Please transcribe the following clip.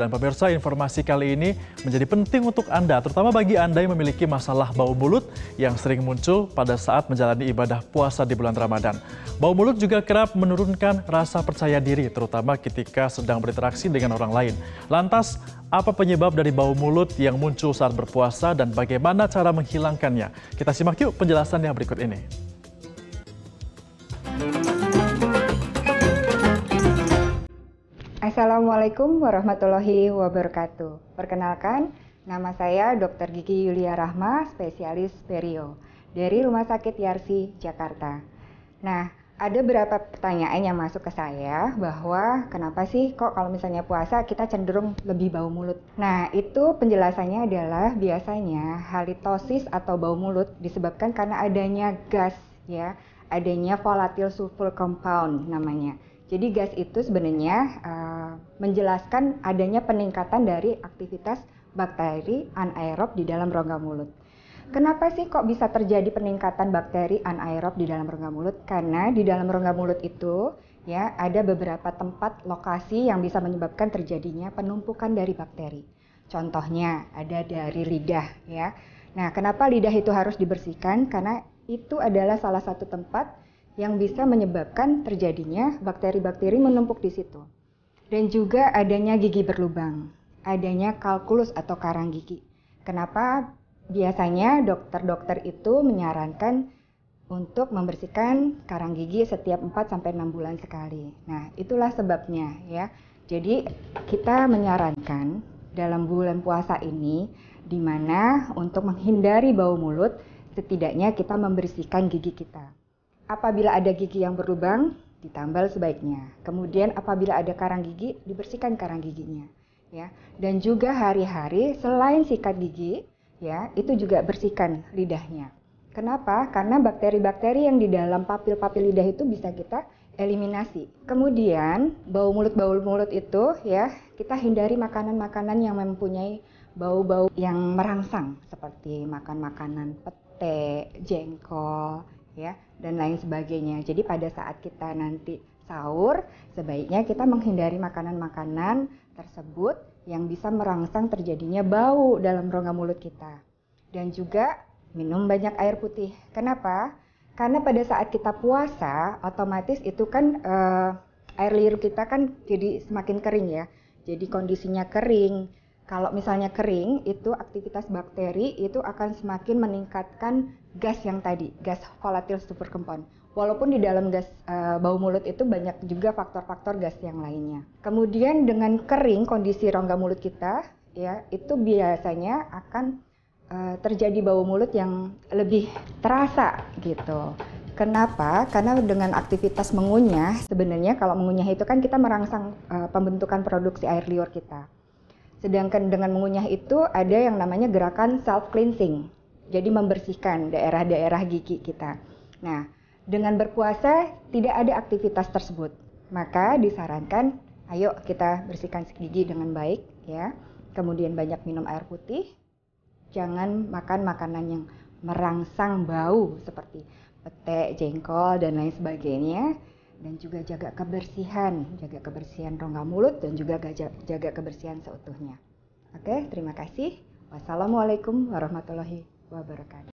Dan pemirsa informasi kali ini menjadi penting untuk Anda, terutama bagi Anda yang memiliki masalah bau mulut yang sering muncul pada saat menjalani ibadah puasa di bulan Ramadan. Bau mulut juga kerap menurunkan rasa percaya diri, terutama ketika sedang berinteraksi dengan orang lain. Lantas, apa penyebab dari bau mulut yang muncul saat berpuasa dan bagaimana cara menghilangkannya? Kita simak yuk penjelasan yang berikut ini. Assalamualaikum warahmatullahi wabarakatuh. Perkenalkan, nama saya Dr. Gigi Yulia Rahma, spesialis perio dari Rumah Sakit Yarsi, Jakarta. Nah, ada beberapa pertanyaan yang masuk ke saya bahwa kenapa sih kok kalau misalnya puasa kita cenderung lebih bau mulut. Nah, itu penjelasannya adalah biasanya halitosis atau bau mulut disebabkan karena adanya gas ya, adanya volatile sulfur compound namanya. Jadi gas itu sebenarnya uh, menjelaskan adanya peningkatan dari aktivitas bakteri anaerob di dalam rongga mulut. Kenapa sih kok bisa terjadi peningkatan bakteri anaerob di dalam rongga mulut? Karena di dalam rongga mulut itu ya ada beberapa tempat lokasi yang bisa menyebabkan terjadinya penumpukan dari bakteri. Contohnya ada dari lidah ya. Nah, kenapa lidah itu harus dibersihkan? Karena itu adalah salah satu tempat yang bisa menyebabkan terjadinya bakteri-bakteri menumpuk di situ. Dan juga adanya gigi berlubang, adanya kalkulus atau karang gigi. Kenapa biasanya dokter-dokter itu menyarankan untuk membersihkan karang gigi setiap 4 sampai 6 bulan sekali. Nah, itulah sebabnya ya. Jadi kita menyarankan dalam bulan puasa ini di mana untuk menghindari bau mulut setidaknya kita membersihkan gigi kita. Apabila ada gigi yang berlubang, ditambal sebaiknya. Kemudian apabila ada karang gigi, dibersihkan karang giginya, ya. Dan juga hari-hari selain sikat gigi, ya, itu juga bersihkan lidahnya. Kenapa? Karena bakteri-bakteri yang di dalam papil-papil lidah itu bisa kita eliminasi. Kemudian bau mulut bau mulut itu ya kita hindari makanan-makanan yang mempunyai bau-bau yang merangsang seperti makan makanan pete, jengkol, ya dan lain sebagainya. Jadi pada saat kita nanti sahur, sebaiknya kita menghindari makanan-makanan tersebut yang bisa merangsang terjadinya bau dalam rongga mulut kita. Dan juga minum banyak air putih. Kenapa? Karena pada saat kita puasa, otomatis itu kan uh, air liur kita kan jadi semakin kering ya. Jadi kondisinya kering, kalau misalnya kering, itu aktivitas bakteri itu akan semakin meningkatkan gas yang tadi, gas volatil superkempon. Walaupun di dalam gas e, bau mulut itu banyak juga faktor-faktor gas yang lainnya. Kemudian dengan kering kondisi rongga mulut kita, ya itu biasanya akan e, terjadi bau mulut yang lebih terasa gitu. Kenapa? Karena dengan aktivitas mengunyah, sebenarnya kalau mengunyah itu kan kita merangsang uh, pembentukan produksi air liur kita. Sedangkan dengan mengunyah itu ada yang namanya gerakan self cleansing. Jadi membersihkan daerah-daerah gigi kita. Nah, dengan berpuasa tidak ada aktivitas tersebut. Maka disarankan ayo kita bersihkan gigi dengan baik ya. Kemudian banyak minum air putih. Jangan makan makanan yang merangsang bau seperti pete, jengkol dan lain sebagainya dan juga jaga kebersihan, jaga kebersihan rongga mulut dan juga jaga kebersihan seutuhnya. Oke, terima kasih. Wassalamualaikum warahmatullahi wabarakatuh.